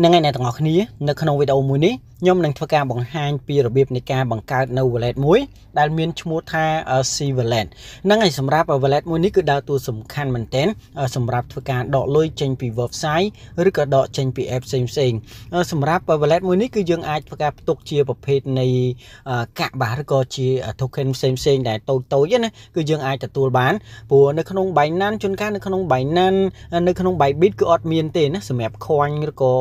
នឹងឯអ្នកទាំងអស់គ្នានៅក្នុងវីដេអូមួយនេះខ្ញុំនឹងធ្វើការបង្ហាញពីរបៀបនៃការបង្កើតនៅ wallet មួយដែលមានឈ្មោះថា C wallet ហ្នឹងហើយសម្រាប់ wallet មួយនេះគឺដើរតួសំខាន់មែនទែនសម្រាប់ធ្វើការដកលុយចេញពី website ឬក៏ដកចេញពី app ផ្សេងផ្សេងសម្រាប់ wallet មួយនេះគឺយើងអាចធ្វើការផ្ទុកជាប្រភេទនៃកាក់បាសឬក៏ជា token ផ្សេងផ្សេងដែលតូចតូចណាគឺយើងអាចទទួលបានព្រោះនៅក្នុង Binance ជួនកាលនៅក្នុង Binance នៅក្នុង Bybit គឺអត់មានទេណាសម្រាប់ coin ឬក៏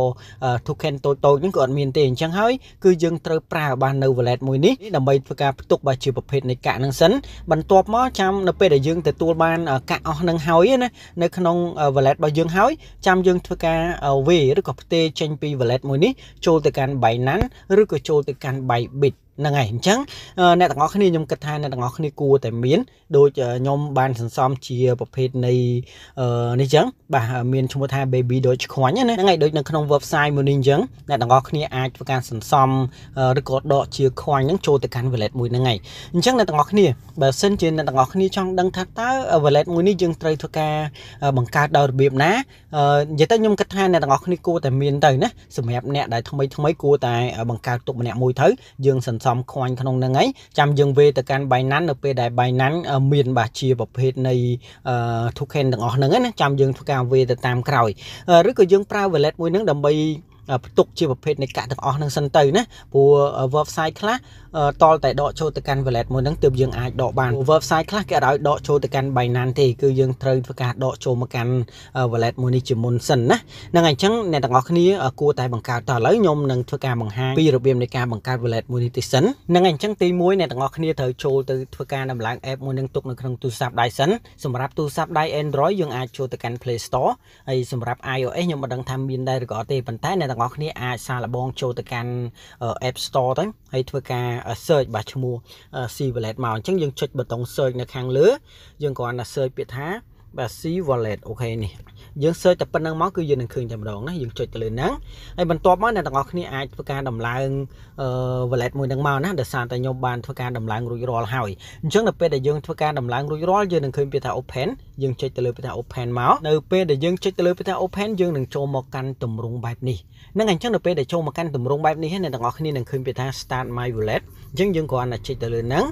token តូចតូចហ្នឹងគឺអត់មានទេអញ្ចឹងហើយហើយគឺយើងត្រូវប្រើបាននៅ wallet មួយនេះដើម្បីធ្វើការផ្ទុកបើជាប្រភេទនៃកាក់នឹងសិន បន្ទាប់មកចាំនៅពេលដែលយើងទទួលបានកាក់អស់នឹងហើយណានៅក្នុង wallet របស់យើងហើយចាំយើងធ្វើការវេឬក៏ផ្ទេរចេញពី wallet មួយនេះចូលទៅកាន់ Binance ឬក៏ចូលទៅកាន់ Bybit ហ្នឹងហើយអញ្ចឹងអ្នកទាំងអស់គ្នាខ្ញុំគិតថាអ្នកទាំងអស់គ្នាគួរតែមានដូចខ្ញុំបានសន្សំជាប្រភេទនៃនេះអញ្ចឹងបាទមានឈ្មោះថា baby Deutsch coin ណាហ្នឹងហើយដូចនៅក្នុង website មួយនេះអញ្ចឹងអ្នកទាំងអស់គ្នាអាចធ្វើការសន្សំឬក៏ដកជា coin ហ្នឹងចូលទៅកាន់ wallet មួយហ្នឹងហើយអញ្ចឹងអ្នកទាំងអស់គ្នាបើសិនជាអ្នកទាំងអស់គ្នាចង់ដឹងថាតើ wallet មួយនេះយើងត្រូវធ្វើការបង្កើតដោយរបៀបណានិយាយទៅខ្ញុំគិតថាអ្នកទាំងអស់គ្នាគួរតែមានទៅណាសម្រាប់អ្នកដែលថ្មីថ្មីគួរតែបង្កើតទុកម្នាក់មួយទៅយើងសន្សំខាន់ក្នុងហ្នឹងហើយចាំយើងវេទៅកាន់ Binance នៅពេលដែល Binance មានបាទជាប្រភេទនៃ token ទាំងអស់ហ្នឹងណាចាំយើងធ្វើការវេទៅតាមក្រោយឬក៏យើងប្រើ wallet មួយហ្នឹងដើម្បីផ្ទុកជាប្រភេទនៃកាក់ទាំងអស់ហ្នឹងសិនទៅណាព្រោះ website ខ្លះតលតែដកចូលទៅកាន់ wallet មួយហ្នឹងទើបយើងអាចដកបាន website ខ្លះគេអត់ឲ្យដកចូលទៅកាន់ Binance ទេគឺយើងត្រូវធ្វើការដកចូលមកកាន់ wallet មួយនេះជាមុនសិនណាហ្នឹងហើយអញ្ចឹងអ្នកទាំងអស់គ្នាគួរតែបង្កើតតឥឡូវខ្ញុំនឹងធ្វើការបង្ហាញពីរបៀបនៃការបង្កើត wallet មួយនេះទីសិនហ្នឹងហើយអញ្ចឹងទី1អ្នកទាំងអស់គ្នាត្រូវចូលទៅធ្វើការដំឡើង app មួយនឹងទុកនៅក្នុងទូរស័ព្ទដៃសិនសម្រាប់ទូរស័ព្ទដៃ Android យើងអាចចូលទៅកាន់ Play Store ហើយសម្រាប់ iOS ខ្ញុំមិនដឹងថាមានដែរឬក៏អត់ទេប៉ុន្តែអ្នកទាំងអស់គ្នាអាចសាកល្បងចូលទៅកាន់ App Store ទៅហើយធ្វើការ search បាទឈ្មោះ C Wallet មកអញ្ចឹងយើងចុចប៊ូតុង search នៅខាងលើ យើងគ្រាន់តែ search ពាក្យថាបាទ C Wallet អូខេនេះយើង search តែប៉ុណ្្នឹងមកគឺយើងនឹងឃើញតែម្ដងណាយើងចុចទៅលើហ្នឹងហើយបន្ទាប់មកអ្នកទាំងអស់គ្នាអាចធ្វើការដំឡើង wallet មួយហ្នឹងមកណាដោយសារតែខ្ញុំបានធ្វើការដំឡើងរួចរាល់ហើយអញ្ចឹងដល់ពេលដែលយើងធ្វើការដំឡើងរួចរាល់យើងនឹងឃើញពាក្យថា open យើងចុចទៅលើពាក្យថា open មកនៅពេលដែលយើងចុចទៅលើពាក្យថា open យើងនឹងចូលមកកាន់ទម្រង់បែបនេះហ្នឹងអញ្ចឹងដល់ពេលដែលចូលមកកាន់ទម្រង់បែបនេះអ្នកទាំងអស់គ្នានឹងឃើញពាក្យថា start my wallet អញ្ចឹងយើងគ្រាន់តែចុចទៅលើហ្នឹង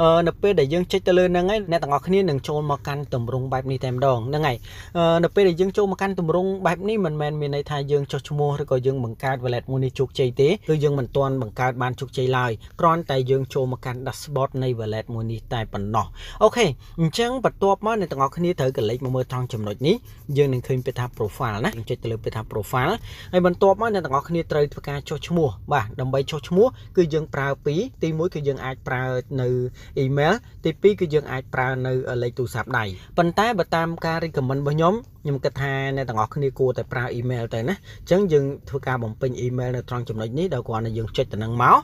អឺនៅពេលដែលយើងចុចទៅលើហ្នឹងហើយអ្នកទាំងអស់គ្នានឹងចូលមកកាន់ទម្រង់បែបនេះតែម្ដងហ្នឹងហើយនៅពេលពេលយើងចូលមកកាន់ទម្រង់បែបនេះមិនមែនមានន័យថាយើងចុះឈ្មោះឬក៏យើងបង្កើត wallet មួយនេះជោគជ័យទេគឺយើងមិនទាន់បង្កើតបានជោគជ័យឡើយគ្រាន់តែយើងចូលមកកាន់ dashboard នៃ wallet មួយនេះតែប៉ុណ្ណោះអូខេអញ្ចឹងបន្ទាប់មកអ្នកទាំងអស់គ្នាត្រូវកលិចមកមើលត្រង់ចំណុចនេះយើងនឹងឃើញពាក្យថា profile ណាយើងចុចទៅលើពាក្យថា profile ហើយបន្ទាប់មកអ្នកទាំងអស់គ្នាត្រូវធ្វើការចុះឈ្មោះបាទដើម្បីចុះឈ្មោះគឺយើងប្រើពីទី1គឺយើងអាចប្រើនៅ email ទី2គឺយើងអាចប្រើនៅលេខទូរស័ព្ទដៃប៉ុន្តែបើតាម ការ recommend របស់ខ្ញុំខ្ញុំគិតថាអ្នកទាំងអស់គ្នាគួរតែប្រើ email ទៅណាអញ្ចឹងយើងធ្វើការបំពេញ email នៅត្រង់ចំណុចនេះដល់គ្រាន់តែយើងចុចទៅនឹងមក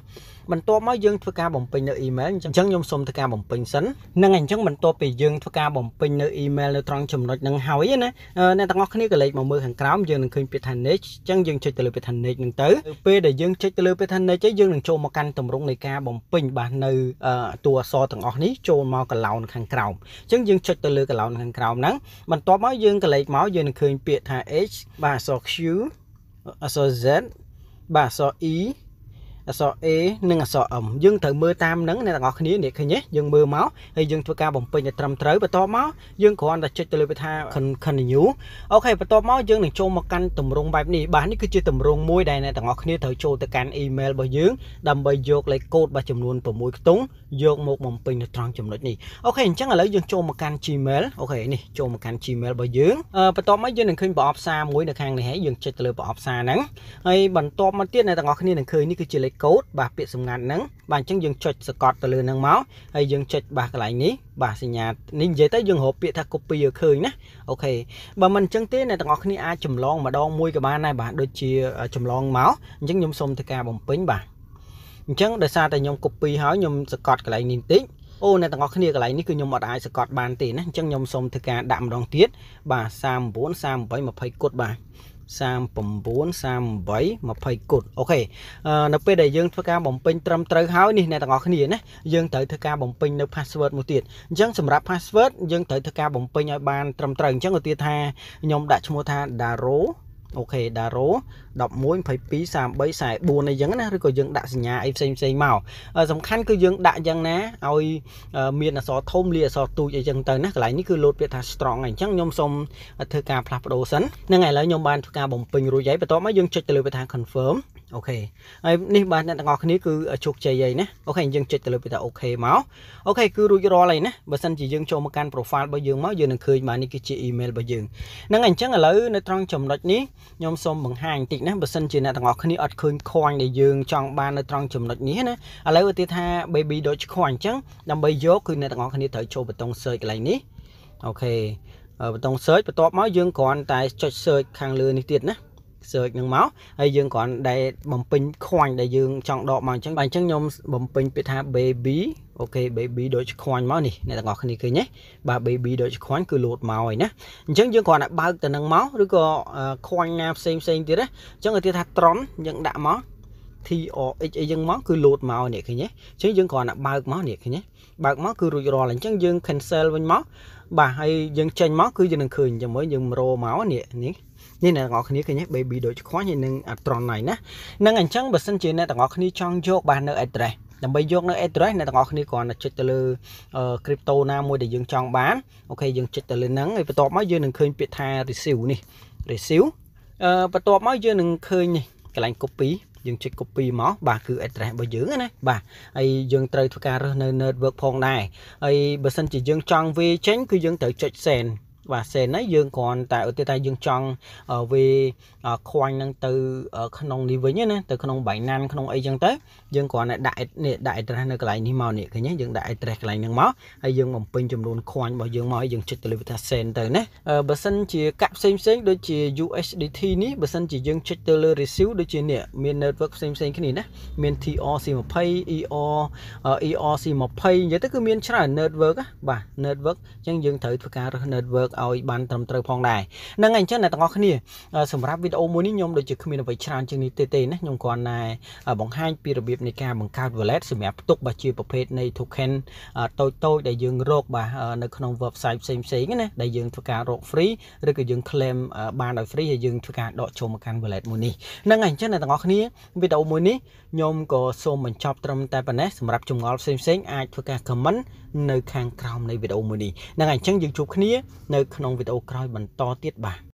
បន្ទាប់មកយើងធ្វើការបំពេញនៅ email អញ្ចឹងខ្ញុំសូមធ្វើការបំពេញសិននឹងអញ្ចឹងបន្ទាប់ពីយើងធ្វើការបំពេញនៅ email នៅត្រង់ចំណុចហ្នឹងហើយណាអ្នកទាំងអស់គ្នាក៏លេចមកមើលខាងក្រោមយើងនឹងឃើញពាក្យថា next អញ្ចឹងយើងចុចទៅលើពាក្យថា next ហ្នឹងទៅពេលដែលយើងចុចទៅលើពាក្យថា next ឯងយើងនឹងចូលមកកាន់តម្រងនៃការបំពេញបាទនៅតួអក្សរទាំងអស់នេះចូលមកកន្លោនខាងក្រោមអញ្ចឹងយើងចុចទៅលើកន្លោនខាងក្រោមហ្នឹងបន្ទាប់មកយើងក៏លេចមកយើងនឹងឃើញពាក្យថា h បាទអក្សរ q អក្សរ z បាទអក្សរ e អក្សរ A និងអក្សរ M យើងត្រូវមើលតាមនឹងអ្នកទាំងអស់គ្នានេះឃើញទេយើងមើលមកហើយយើងធ្វើការបំពេញឲ្យត្រឹមត្រូវបន្ទាប់មកយើងគ្រាន់តែចុចទៅលើពាក្យថា continue អូខេបន្ទាប់មកយើងនឹងចូលមកកាន់ទម្រង់បែបនេះបាទនេះគឺជាទម្រង់មួយដែលអ្នកទាំងអស់គ្នាត្រូវចូលទៅកាន់ email របស់យើងដើម្បីយកលេខកូដរបស់ចំនួន6ខ្ទង់យកមកបំពេញនៅត្រង់ចំណុចនេះអូខេអញ្ចឹងឥឡូវយើងចូលមកកាន់ Gmail អូខេនេះចូលមកកាន់ Gmail របស់យើងបន្ទាប់មកយើងនឹងឃើញប្រអប់សារមួយនៅខាងនេះហើយយើងចុចទៅលើប្រអប់សារហ្នឹងហើយបន្ទាប់មកទៀតអ្នកទាំងអស់គ្នានឹងឃើញនេះគឺជាលេខ code បាទពាក្យសម្ងាត់ហ្នឹងបាទអញ្ចឹងយើងចុចសកត់ទៅលើហ្នឹងមកហើយយើងចុចបាទកន្លែងនេះបាទសញ្ញានេះនិយាយទៅយើងរកពាក្យថា copy ឲ្យឃើញណាអូខេបើមិនអញ្ចឹងទេអ្នកទាំងអស់គ្នាអាចចម្លងម្ដងមួយក៏បានដែរបាទដូចជាចម្លងមកអញ្ចឹងខ្ញុំសូមធ្វើការបំពេញបាទអញ្ចឹងដោយសារតែខ្ញុំ copy ហើយខ្ញុំសកត់កន្លែងនេះបន្តិចអូអ្នកទាំងអស់គ្នាកន្លែងនេះគឺខ្ញុំអត់អាចសកត់បានទេណាអញ្ចឹងខ្ញុំសូមធ្វើការដាក់ម្ដងទៀតបាទ39 38 20គត់បាទ39 38 20គុតអូខេនៅពេលដែលយើងធ្វើការបំពេញត្រឹមត្រូវហើយនេះអ្នកទាំងអស់គ្នាណាយើងត្រូវធ្វើការបំពេញនៅ password មួយទៀតអញ្ចឹងសម្រាប់ password យើងត្រូវធ្វើការបំពេញឲ្យបានត្រឹមត្រូវអញ្ចឹងឧទាហរណ៍ថាខ្ញុំដាក់ឈ្មោះថា daro អូខេដារ៉ូ11 22 33 44អីចឹងណាឬក៏យើង ដាក់សញ្ញាអីផ្សេងផ្សេងមកសំខាន់គឺយើងដាក់យ៉ាងណាឲ្យ មានអក្សរធំលាអក្សរទូចអីចឹងទៅណាកន្លែងនេះគឺលោតពាក្យថា strong អញ្ចឹងខ្ញុំសូមធ្វើការផ្លាស់ប្ដូរសិនហ្នឹងហើយឥឡូវខ្ញុំបានធ្វើការបំពេញរួចហើយបន្ទាប់មកយើងចុចទៅលើពាក្យថា confirm អូខេហើយនេះបាទអ្នកទាំងអស់គ្នាគឺជោគជ័យហើយណាអូខេយើងចុចទៅលើពីតាអូខេមកអូខេគឺរួចរាល់ហើយណាបើសិនជាយើងចូលមកកាន់ profile របស់យើងមកយើងនឹងឃើញបាទនេះគឺជា email របស់យើងហ្នឹងអញ្ចឹងឥឡូវនៅត្រង់ចំណុចនេះខ្ញុំសូមបង្ហាញបន្តិចណាបើសិនជាអ្នកទាំងអស់គ្នាអត់ឃើញខ្វាញ់ដែលយើងចង់បាននៅត្រង់ចំណុចនេះណាឥឡូវឧទាហរណ៍ថា baby ដូចខ្វាញ់អញ្ចឹងដើម្បីយកគឺអ្នកទាំងអស់គ្នាត្រូវចូលប៊ូតុង search កន្លែងនេះអូខេប៊ូតុង search បន្ទាប់មកយើងគ្រាន់តែចុច search ខាងលើនេះទៀតណា search នឹងមកហើយយើងគ្រាន់តែបំពេញខ្វាញ់ដែលយើងចង់ដកមកអញ្ចឹងបាទអញ្ចឹងខ្ញុំបំពេញពាក្យថា baby អូខេ baby ដូចខ្វាញ់មកនេះអ្នកទាំងអស់គ្នាឃើញទេបាទ baby ដូចខ្វាញ់គឺលោតមកហើយណាអញ្ចឹងយើងគ្រាន់តែបើកទៅនឹងមកឬក៏ខ្វាញ់ណាផ្សេងផ្សេងទៀតណាអញ្ចឹងឧទាហរណ៍ថា tron យើងដាក់មក TOX អីចឹងមកគឺលោតមកនេះឃើញទេអញ្ចឹងយើងគ្រាន់តែបើកមកនេះឃើញទេបើកមកគឺរួចរាល់អញ្ចឹងយើង cancel វិញមកបាទហើយយើងចេញមកគឺយើងនឹងឃើញចាំមើលយើងរោមកនេះនេះនេះអ្នកទាំងអស់គ្នាឃើញទេ baby ដូចខ្វាញ់ហើយនឹង Atronite ណានឹងអញ្ចឹងបើសិនជាអ្នកទាំងអស់គ្នាចង់យកបាននៅ address ដើម្បីយកនៅ address អ្នកទាំងអស់គ្នាគ្រាន់តែចុចទៅលើ crypto ណាមួយដែលយើងចង់បានអូខេយើងចុចទៅលើហ្នឹងហើយបន្ទាប់មកយើងនឹងឃើញពាក្យថា receive នេះ receive អឺបន្ទាប់មកយើងនឹងឃើញនេះកន្លែង copy យើងចុច copy មកបាទគឺ address របស់យើងណាបាទហើយយើងត្រូវធ្វើការរើសនៅ network ផងដែរហើយបើសិនជាយើងចង់វាចេញគឺយើងត្រូវចុច send បាទសេននេះយើងគ្រាន់តែឧទាហរណ៍ថាយើងចង់វាខ្វាញ់នឹងទៅក្នុងនេះវិញណាទៅក្នុង Binance ក្នុងអីចឹងទៅយើងគ្រាន់តែដាក់នេះដាក់ address នៅកន្លែងនេះមកនេះឃើញទេយើងដាក់ address កន្លែងហ្នឹងមកហើយយើងបំពេញចំនួនខ្វាញ់របស់យើងមកហើយយើងចុចទៅលើវាថា send ទៅណាបើសិនជាកាក់ផ្សេងផ្សេងដូចជា USDT នេះបើសិនជាយើងចុចទៅលើ receive ដូចជានេះមាន network ផ្សេងផ្សេងគ្នាណាមាន TRC20 ER ERC20 និយាយទៅគឺមានច្រើន network បាទ network អញ្ចឹងយើងត្រូវធ្វើការរើស network ឲ្យបានត្រឹមត្រូវផងដែរនឹងអញ្ចឹងអ្នកទាំងអស់គ្នា សម្រាប់វីដេអូមួយនេះខ្ញុំដូចជាគ្មានអ្វីច្រើនជាងនេះទេទេណាខ្ញុំគ្រាន់តែបង្ហាញពីរបៀបនៃការបង្កើត wallet សម្រាប់ផ្ទុកបាទជាប្រភេទនៃ token តូចតូចដែលយើងរកបាទនៅក្នុង website ផ្សេងផ្សេងណាដែលយើងធ្វើការរក free ឬក៏យើង claim បានដោយ free ហើយយើងធ្វើការដកចូលមកកាន់ wallet មួយនេះនឹងអញ្ចឹងអ្នកទាំងអស់គ្នាវីដេអូមួយនេះខ្ញុំក៏សូមបញ្ចប់ត្រឹមតែប៉ុណ្ណេះសម្រាប់ចម្ងល់ផ្សេងផ្សេងអាចធ្វើការ comment នៅខាងក្រោមនៃវីដេអូមួយនេះនឹងអញ្ចឹងយើងជួបគ្នានៅក្នុងវីដេអូក្រោយបន្តទៀតបាទ